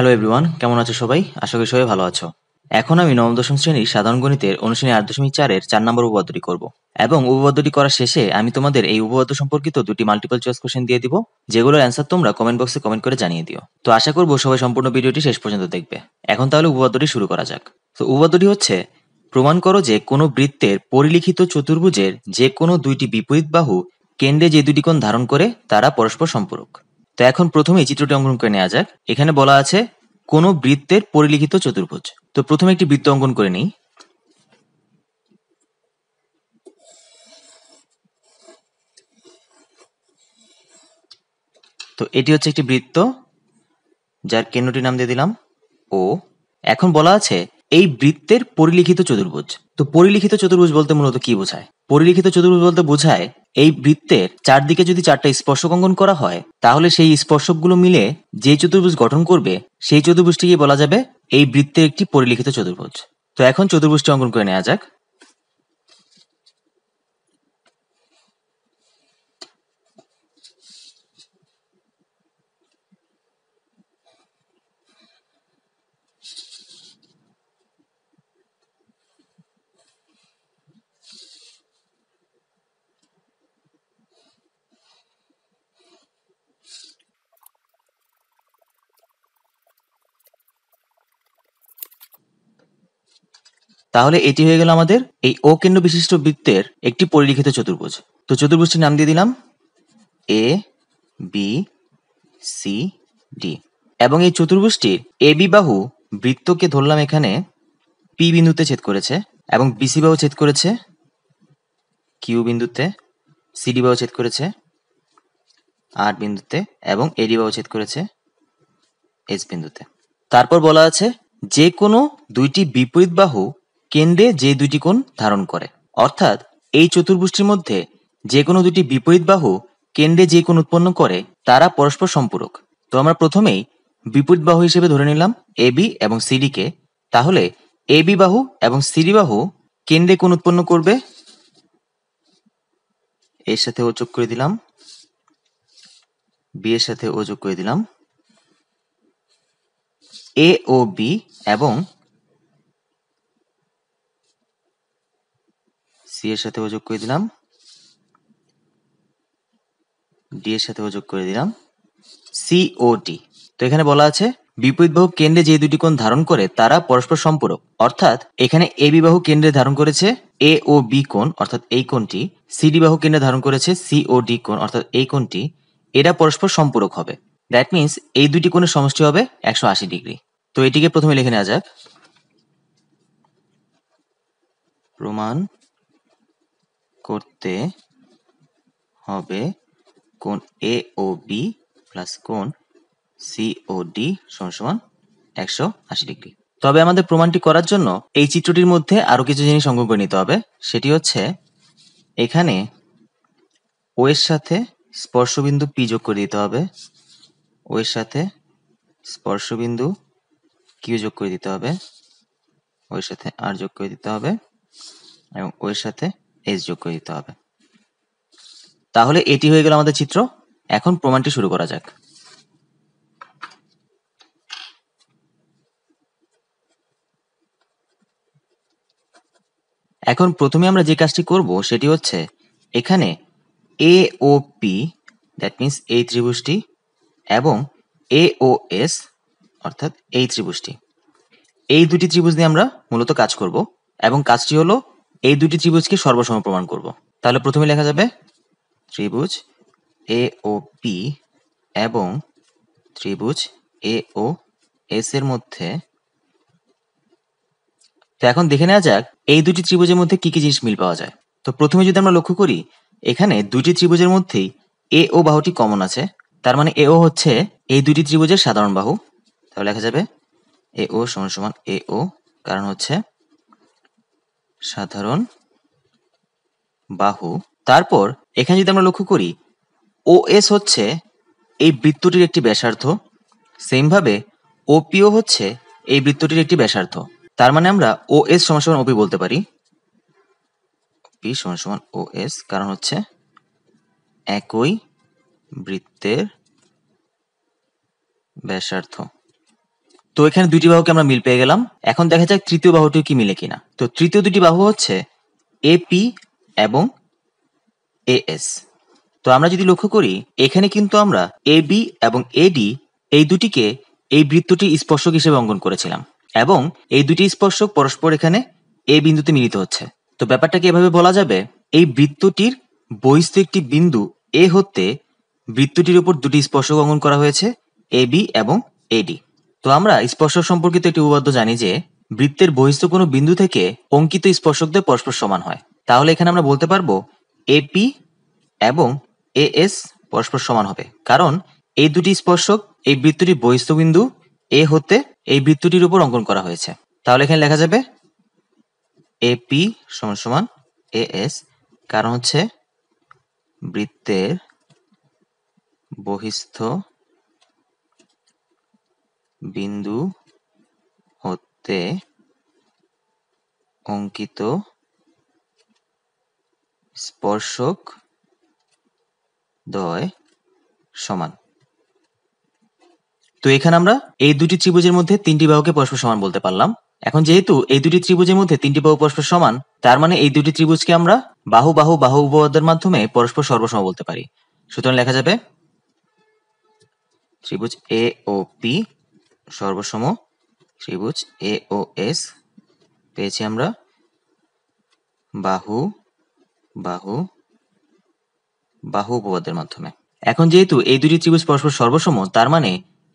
hello everyone কেমন আছো সবাই আশা করি সবাই ভালো আছো এখন আমি নবম দশম শ্রেণীর সাধারণ গণিতের অনুশীলনী আট দশমিক চারের চার নম্বর উপপাদ্যটি করব এবং উপপাদ্যটি করার শেষে আমি তোমাদের এই উপপাদ্য সম্পর্কিত দুটি মাল্টিপল চয়েস কোশ্চেন দিয়ে দিব যেগুলোর অ্যান্সার তোমরা কমেন্ট বক্সে কমেন্ট করে জানিয়ে দিও তো আশা করবো সবাই সম্পূর্ণ ভিডিওটি শেষ পর্যন্ত দেখবে এখন তাহলে উপপাদ্যটি শুরু করা যাক তো উপপাদ্যটি হচ্ছে প্রমাণ করো যে কোনো বৃত্তের পরিলিখিত চতুর্ভুজের যে কোনো দুইটি বিপরীত বাহু কেন্দ্রে যে দুটি কোণ ধারণ করে তারা পরস্পর সম্পূরক তো এখন প্রথমে চিত্রটি অঙ্কন করে নেওয়া যাক এখানে বলা আছে কোনো বৃত্তের পরিলিখিত চতুর্ভুজ তো প্রথমে একটি বৃত্ত অঙ্কন করে নিই তো এটি হচ্ছে একটি বৃত্ত যার কেন্দ্রটির নাম দিয়ে দিলাম ও এখন বলা আছে এই বৃত্তের পরিলিখিত চতুর্ভুজ তো পরিলিখিত চতুর্ভুজ বলতে মূলত কি বোঝায় পরিলিখিত চতুর্ভুজ বলতে বোঝায় এই বৃত্তের চারদিকে যদি চারটা স্পর্শক অঙ্কন করা হয় তাহলে সেই স্পর্শকগুলো মিলে যে চতুর্ভুজ গঠন করবে সেই চতুর্ভুজটিকে বলা যাবে এই বৃত্তের একটি পরিলিখিত চতুর্ভুজ তো এখন চতুর্ভুজটি অঙ্কন করে নেওয়া যাক তাহলে এটি হয়ে গেল আমাদের এই ও কেন্দ্র বিশিষ্ট বৃত্তের একটি পরিলিখিত চতুর্ভুজ তো চতুর্ভুজটির নাম দিয়ে দিলাম এ বি সি ডি এবং এই চতুর্ভুজটির এ বি বাহু বৃত্তকে ধরলাম এখানে পি বিন্দুতে ছেদ করেছে এবং বিসি বাহু ছেদ করেছে কিউ বিন্দুতে সিডি বাহু ছেদ করেছে আর বিন্দুতে এবং এডি বাহু ছেদ করেছে এস বিন্দুতে তারপর বলা আছে যে কোনো দুইটি বিপরীত বাহু কেন্দ্রে যে দুটি কোণ ধারণ করে অর্থাৎ এই চতুর্ভুষ্টির মধ্যে যে কোনো দুটি বিপরীত বাহু কেন্দ্রে যে কোণ উৎপন্ন করে তারা পরস্পর সম্পূরক তো আমরা প্রথমেই বিপরীত বাহু হিসেবে ধরে নিলাম এ বি এবং সিডি কে তাহলে এ বি বাহু এবং সিডি বাহু কেন্দ্রে কোণ উৎপন্ন করবে এর সাথে ও যোগ করে দিলাম বি এর সাথে ও যোগ করে দিলাম এ ও বি এবং সি এর সাথে যোগ করে দিলাম ডি এর সাথে যোগ করে দিলাম সিওটি তো এখানে বলা আছে বিপরীত বাহু কেন্দ্রে যে দুটি কোণ ধারণ করে তারা পরস্পর সম্পূরক অর্থাৎ এখানে এ বি বাহু কেন্দ্রে ধারণ করেছে এ ও বি কোণ অর্থাৎ এই কোণটি সিডি বাহু কেন্দ্রে ধারণ করেছে সি ও ডি কোণ অর্থাৎ এই কোণটি এরা পরস্পর সম্পূরক হবে দ্যাট মিনস এই দুটি কোণের সমষ্টি হবে একশো আশি ডিগ্রি তো এটিকে প্রথমে লিখে নেওয়া যাক প্রমাণ করতে হবে কোন এ ও বি প্লাস কোন সি ও ডি সমান একশো আশি ডিগ্রি তবে আমাদের প্রমাণটি করার জন্য এই চিত্রটির মধ্যে আরো কিছু জিনিস অঙ্কন করে নিতে হবে সেটি হচ্ছে এখানে ও এর সাথে স্পর্শবিন্দু পি যোগ করে দিতে হবে ও এর সাথে স্পর্শবিন্দু কিউ যোগ করে দিতে হবে ওর সাথে আর যোগ করে দিতে হবে এবং ওর সাথে এস যোগ করে দিতে হবে তাহলে এটি হয়ে গেল আমাদের চিত্র এখন প্রমাণটি শুরু করা যাক এখন প্রথমে আমরা যে কাজটি করব সেটি হচ্ছে এখানে A O P that means এই ত্রিভুজটি এবং এ ও এস অর্থাৎ এই ত্রিভুজটি এই দুটি ত্রিভুজ নিয়ে আমরা মূলত কাজ করব এবং কাজটি হলো এই দুটি ত্রিভুজকে সর্বসম প্রমাণ করব তাহলে প্রথমে লেখা যাবে ত্রিভুজ এ ও পি এবং ত্রিভুজ এ ও এস এর মধ্যে তো এখন দেখে নেওয়া যাক এই দুটি ত্রিভুজের মধ্যে কি কি জিনিস মিল পাওয়া যায় তো প্রথমে যদি আমরা লক্ষ্য করি এখানে দুটি ত্রিভুজের মধ্যেই এ ও বাহুটি কমন আছে তার মানে এ ও হচ্ছে এই দুটি ত্রিভুজের সাধারণ বাহু তাহলে লেখা যাবে এ ও সমান সমান এ ও কারণ হচ্ছে সাধারণ বাহু তারপর এখানে যদি আমরা লক্ষ্য করি ও এস হচ্ছে এই বৃত্তটির একটি ব্যাসার্ধ সেমভাবে ওপিও হচ্ছে এই বৃত্তটির একটি ব্যাসার্ধ তার মানে আমরা ও এস সমান সমান ওপি বলতে পারি পি সমান সমান ও এস কারণ হচ্ছে একই বৃত্তের ব্যাসার্থ তো এখানে দুটি বাহুকে আমরা মিল পেয়ে গেলাম এখন দেখা যাক তৃতীয় বাহুটি কি মিলে কিনা তো তৃতীয় দুটি বাহু হচ্ছে এপি এবং এএস তো আমরা যদি লক্ষ্য করি এখানে কিন্তু আমরা এ বি এবং এডি এই দুটিকে এই বৃত্তটি স্পর্শক হিসেবে অঙ্কন করেছিলাম এবং এই দুটি স্পর্শক পরস্পর এখানে এ বিন্দুতে মিলিত হচ্ছে তো ব্যাপারটাকে এভাবে বলা যাবে এই বৃত্তটির বহিস্থ একটি বিন্দু এ হতে বৃত্তটির উপর দুটি স্পর্শক অঙ্কন করা হয়েছে এ বি এবং এডি তো আমরা স্পর্শ সম্পর্কিত একটি উপপাদ্য জানি যে বৃত্তের বহিস্থ কোনো বিন্দু থেকে অঙ্কিত স্পর্শকদের পরস্পর সমান হয় তাহলে এখানে আমরা বলতে পারবো এপি এবং এ এস পরস্পর সমান হবে কারণ এই দুটি স্পর্শক এই বৃত্তটি বহিস্থ বিন্দু এ হতে এই বৃত্তটির উপর অঙ্কন করা হয়েছে তাহলে এখানে লেখা যাবে এপি সমান সমান এ এস কারণ হচ্ছে বৃত্তের বহিস্থ বিন্দু হতে অঙ্কিত স্পর্শক দয় সমান তো এখানে আমরা এই দুটি ত্রিভুজের মধ্যে তিনটি বাহুকে পরস্পর সমান বলতে পারলাম এখন যেহেতু এই দুটি ত্রিভুজের মধ্যে তিনটি বাহু পরস্পর সমান তার মানে এই দুটি ত্রিভুজকে আমরা বাহু বাহু বাহু উপপাদ্যের মাধ্যমে পরস্পর সর্বসম বলতে পারি সুতরাং লেখা যাবে ত্রিভুজ এ ও পি সর্বসম ত্রিভুজ এ ও এস পেয়েছি আমরা বাহু বাহু বাহু উপপাদ্যের মাধ্যমে এখন যেহেতু এই দুটি ত্রিভুজ পরস্পর সর্বসম তার মানে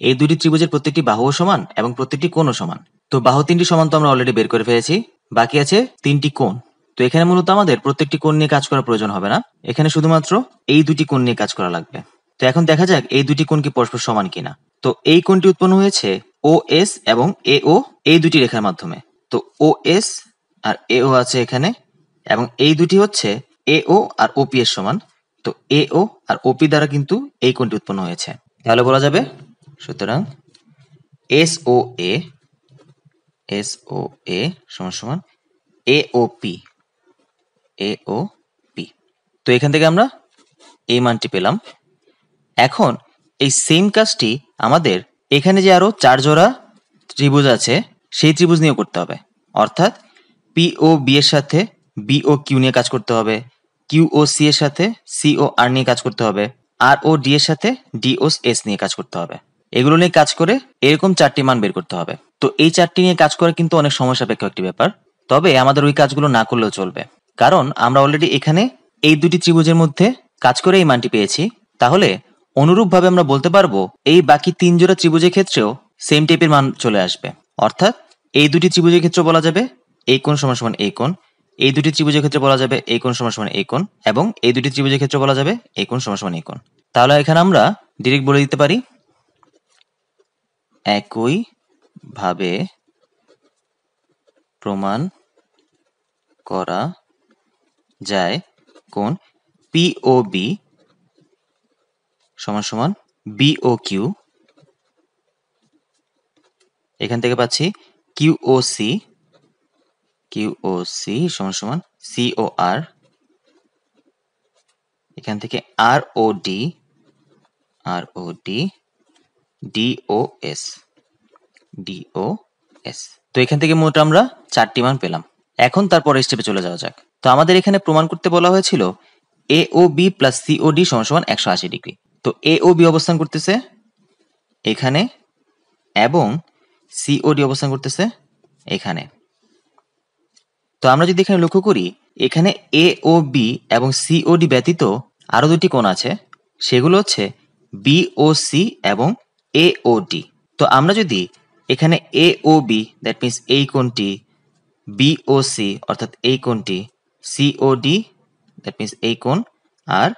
এই দুটি ত্রিভুজের প্রত্যেকটি বাহু সমান এবং প্রত্যেকটি কোণও সমান তো বাহু তিনটি সমান তো আমরা অলরেডি বের করে ফেলেছি বাকি আছে তিনটি কোণ তো এখানে মূলত আমাদের প্রত্যেকটি কোণ নিয়ে কাজ করা প্রয়োজন হবে না এখানে শুধুমাত্র এই দুটি কোণ নিয়ে কাজ করা লাগবে তো এখন দেখা যাক এই দুটি কোণ কি পরস্পর সমান কিনা তো এই কোণটি উৎপন্ন হয়েছে ও এস এবং এ ও এই দুটি রেখার মাধ্যমে তো ও এস আর এ ও আছে এখানে এবং এই দুটি হচ্ছে এ ও আর ওপি এর সমান তো এ ও আর ওপি দ্বারা কিন্তু এই কোণটি উৎপন্ন হয়েছে তাহলে বলা যাবে সুতরাং এস ও এ এস ও এ সমান সমান এ O P A O P তো এখান থেকে আমরা এই মানটি পেলাম এখন এই সেম কাজটি আমাদের এখানে যে আরও চার জোড়া ত্রিভুজ আছে সেই ত্রিভুজ নিয়ে করতে হবে অর্থাৎ পি ও বি এর সাথে বি ও কিউ নিয়ে কাজ করতে হবে কিউ ও সি এর সাথে সি ও আর নিয়ে কাজ করতে হবে আর ও ডি এর সাথে ডি ও এস নিয়ে কাজ করতে হবে এগুলো নিয়ে কাজ করে এরকম চারটি মান বের করতে হবে তো এই চারটি নিয়ে কাজ করা কিন্তু অনেক সময় সাপেক্ষ একটি ব্যাপার তবে আমাদের ওই কাজগুলো না করলেও চলবে কারণ আমরা অলরেডি এখানে এই দুটি ত্রিভুজের মধ্যে কাজ করে এই মানটি পেয়েছি তাহলে অনুরূপভাবে আমরা বলতে পারবো এই বাকি তিন জোড়া ত্রিভুজের ক্ষেত্রেও সেম টাইপের মান চলে আসবে অর্থাৎ এই দুটি ত্রিভুজের ক্ষেত্রে বলা যাবে এই কোন সমান সমান এই কোন এই দুটি ত্রিভুজের ক্ষেত্রে বলা যাবে এই কোন সমান সমান এই কোন এবং এই দুটি ত্রিভুজের ক্ষেত্রে বলা যাবে এই কোন সমান সমান এই কোন তাহলে এখানে আমরা ডিরেক্ট বলে দিতে পারি একই ভাবে প্রমাণ করা যায় কোন পিওবি সমান সমান বিও কিউ এখান থেকে পাচ্ছি কিউওসি কিউওসি সমান সমান সিও আর এখান থেকে R O D R O D D O S D O S তো এখান থেকে মোট আমরা চারটি মান পেলাম এখন তারপর স্টেপে চলে যাওয়া যাক তো আমাদের এখানে প্রমাণ করতে বলা হয়েছিল A O B plus C O D সমান সমান একশো আশি ডিগ্রি তো এ ও বি অবস্থান করতেছে এখানে এবং সিওডি অবস্থান করতেছে এখানে তো আমরা যদি এখানে লক্ষ্য করি এখানে এ ও বি এবং সিওডি ব্যতীত আরও দুটি কোণ আছে সেগুলো হচ্ছে বি ও সি এবং এ ও ডি তো আমরা যদি এখানে A O B that means এই কোণটি বি ও সি অর্থাৎ এই কোণটি ডি দ্যাট মিনস এই কোণ আর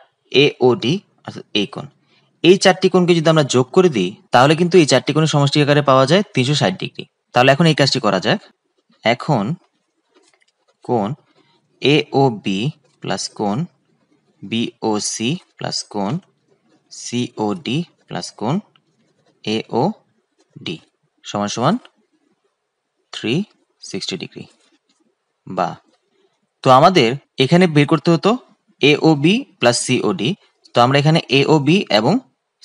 এ ও ডি অর্থাৎ এই কোণ এই চারটি কোণকে যদি আমরা যোগ করে দিই তাহলে কিন্তু এই চারটি কোণের সমষ্টি আকারে পাওয়া যায় তিনশো ষাট ডিগ্রি তাহলে এখন এই কাজটি করা যাক এখন কোন এ ও বি প্লাস কোন বি ও সি প্লাস কোন সি ও ডি প্লাস কোন এ ও ডি সমান সমান থ্রি সিক্সটি ডিগ্রি বা তো আমাদের এখানে বের করতে হতো A O B plus C O D তো আমরা এখানে এ ও বি এবং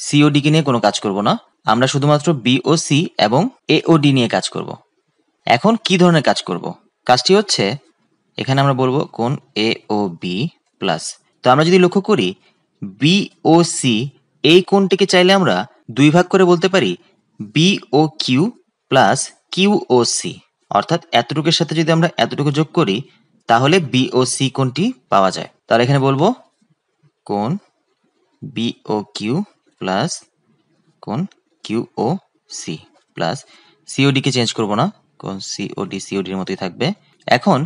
সিওডিকে নিয়ে কোনো কাজ করব না আমরা শুধুমাত্র বিওসি এবং এওডি নিয়ে কাজ করব এখন কি ধরনের কাজ করব কাজটি হচ্ছে এখানে আমরা বলবো কোন এ ও বি প্লাস তো আমরা যদি লক্ষ্য করি বিওসি এই কোনটিকে চাইলে আমরা দুই ভাগ করে বলতে পারি B O Q plus Q O C অর্থাৎ এতটুকুর সাথে যদি আমরা এতটুকু যোগ করি তাহলে সি কোনটি পাওয়া যায় তাহলে এখানে বলবো বি বিও কিউ প্লাস কোন Q O C plus C O D কে চেঞ্জ করবো না কোন সিওডি সিওডির মতোই থাকবে এখন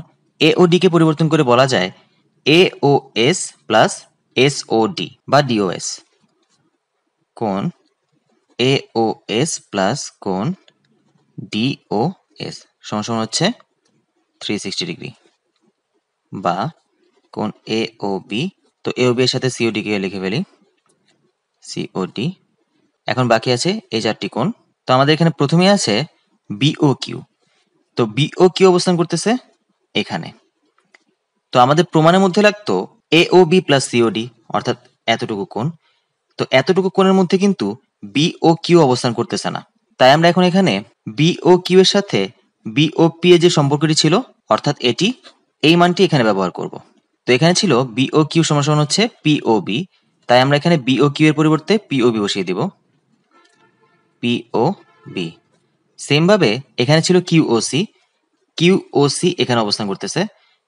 এওডি কে পরিবর্তন করে বলা যায় এস প্লাস এসওডি বা ডিওএস কোন এ ও এস প্লাস কোন ডিওএস সমান হচ্ছে থ্রি সিক্সটি ডিগ্রি বা কোন এ ও বি তো এ ও বি এর সাথে সিওডি কে লিখে ফেলি সিওডি এখন বাকি আছে এই চারটি কোণ তো আমাদের এখানে প্রথমে আছে বিও কিউ তো বিও কিউ অবস্থান করতেছে এখানে তো আমাদের প্রমাণের মধ্যে লাগতো A O B plus C O D অর্থাৎ এতটুকু কোণ তো এতটুকু কোণের মধ্যে কিন্তু বিও কিউ অবস্থান করতেছে না তাই আমরা এখন এখানে বিও কিউ এর সাথে বিও পি যে সম্পর্কটি ছিল অর্থাৎ এটি এই মানটি এখানে ব্যবহার করব তো এখানে ছিল বিও কিউ সমান হচ্ছে পিও বি তাই আমরা এখানে বিও কিউ এর পরিবর্তে পিওবি বি বসিয়ে দিব পিও বি সেমভাবে এখানে ছিল Q O C Q O C এখানে অবস্থান করতেছে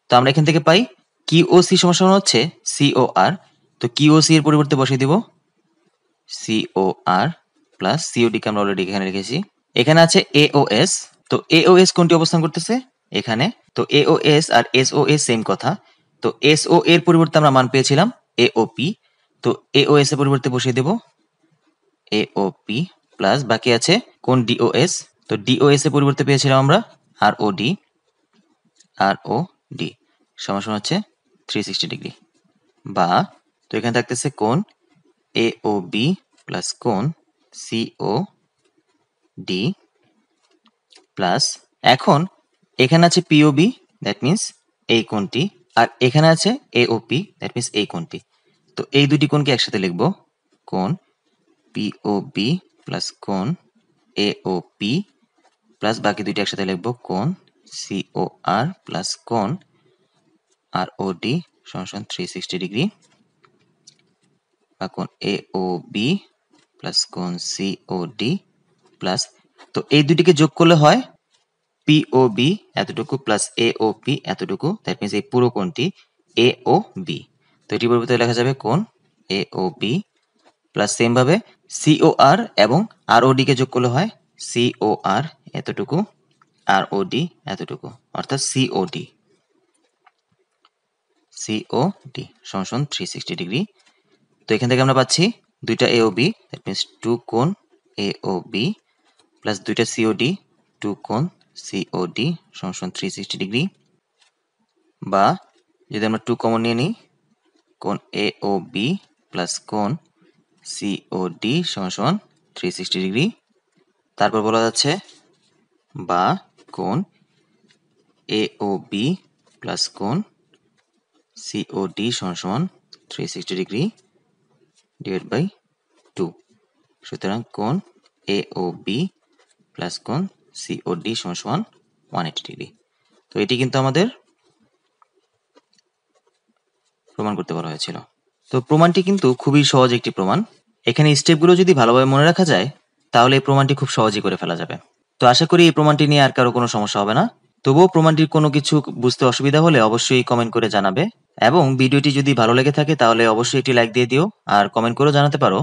তো আমরা এখান থেকে পাই কিউ ও সি সমান হচ্ছে সি ও আর তো কিউ ও সি এর পরিবর্তে বসিয়ে দিব C O R plus D কে আমরা অলরেডি এখানে রেখেছি এখানে আছে এস তো এস কোনটি অবস্থান করতেছে এখানে তো এস আর এসওএস সেম কথা তো এসও এর পরিবর্তে আমরা মান পেয়েছিলাম এওপি তো এস এর পরিবর্তে বসিয়ে দেব এওপি প্লাস বাকি আছে কোন ডিওএস তো ডিওএস এর পরিবর্তে পেয়েছিলাম আমরা আর O D R O D সমান হচ্ছে থ্রি সিক্সটি ডিগ্রি বা তো এখানে থাকতেছে কোন এ ও বি প্লাস কোন সি ও ডি প্লাস এখন এখানে আছে বি দ্যাট মিন্স এই কোনটি আর এখানে আছে এওপি দ্যাট মিন্স এই কোনটি তো এই দুটি কোণকে একসাথে লিখব কোণ P O B plus A O P plus বাকি দুটি একসাথে লিখব কোণ সিও আর প্লাস কোন আর ও ডি সমান থ্রি সিক্সটি ডিগ্রি বা কোন এ ও বি প্লাস কোণ সিও ডি প্লাস তো এই দুটিকে যোগ করলে হয় পিও বি এতটুকু প্লাস এ ও পি এতটুকু দ্যাট মিনস এই পুরো কোণটি এ ও বি তো এটি পরিবর্তে লেখা যাবে কোন এ ও পি প্লাস সেমভাবে সিও আর এবং আর ও ডিকে যোগ করলে হয় সিও আর এতটুকু আর ও ডি এতটুকু অর্থাৎ সিও ডি সিও ডি সমসন থ্রি সিক্সটি ডিগ্রি তো এখান থেকে আমরা পাচ্ছি দুইটা A O B that means two কোন এ ও বি প্লাস দুইটা সিও ডি টু কোন সিও ডি সমসন থ্রি সিক্সটি ডিগ্রি বা যদি আমরা টু কমন নিয়ে নিই কোন এ ও বি প্লাস কোন সি ও ডি সমান থ্রি সিক্সটি ডিগ্রি তারপর বলা যাচ্ছে বা কোন এ ও বি প্লাস কোন সি ও ডি সমান three sixty degree divide by two সুতরাং কোন এ ও বি প্লাস কোন সি ও ডি সমান ওয়ান এইটি ডিগ্রি তো এটি কিন্তু আমাদের প্রমাণ করতে বলা হয়েছিল তো প্রমাণটি কিন্তু খুবই সহজ একটি প্রমাণ এখানে স্টেপগুলো যদি ভালোভাবে মনে রাখা যায় তাহলে এই প্রমাণটি খুব সহজেই করে ফেলা যাবে তো আশা করি এই প্রমাণটি নিয়ে আর কারো কোনো সমস্যা হবে না তবুও প্রমাণটির কোনো কিছু বুঝতে অসুবিধা হলে অবশ্যই কমেন্ট করে জানাবে এবং ভিডিওটি যদি ভালো লেগে থাকে তাহলে অবশ্যই একটি লাইক দিয়ে দিও আর কমেন্ট করেও জানাতে পারো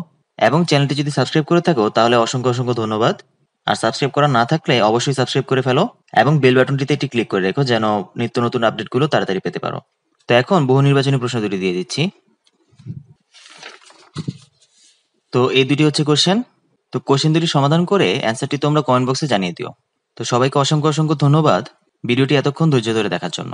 এবং চ্যানেলটি যদি সাবস্ক্রাইব করে থাকো তাহলে অসংখ্য অসংখ্য ধন্যবাদ আর সাবস্ক্রাইব করা না থাকলে অবশ্যই সাবস্ক্রাইব করে ফেলো এবং বেল বাটনটিতে একটি ক্লিক করে রেখো যেন নিত্য নতুন আপডেটগুলো তাড়াতাড়ি পেতে পারো তো এখন বহু নির্বাচনী প্রশ্ন দুটি দিয়ে দিচ্ছি তো এই দুটি হচ্ছে কোশ্চেন তো কোশ্চেন দুটি সমাধান করে অ্যান্সারটি তোমরা কমেন্ট বক্সে জানিয়ে দিও তো সবাইকে অসংখ্য অসংখ্য ধন্যবাদ ভিডিওটি এতক্ষণ ধৈর্য ধরে দেখার জন্য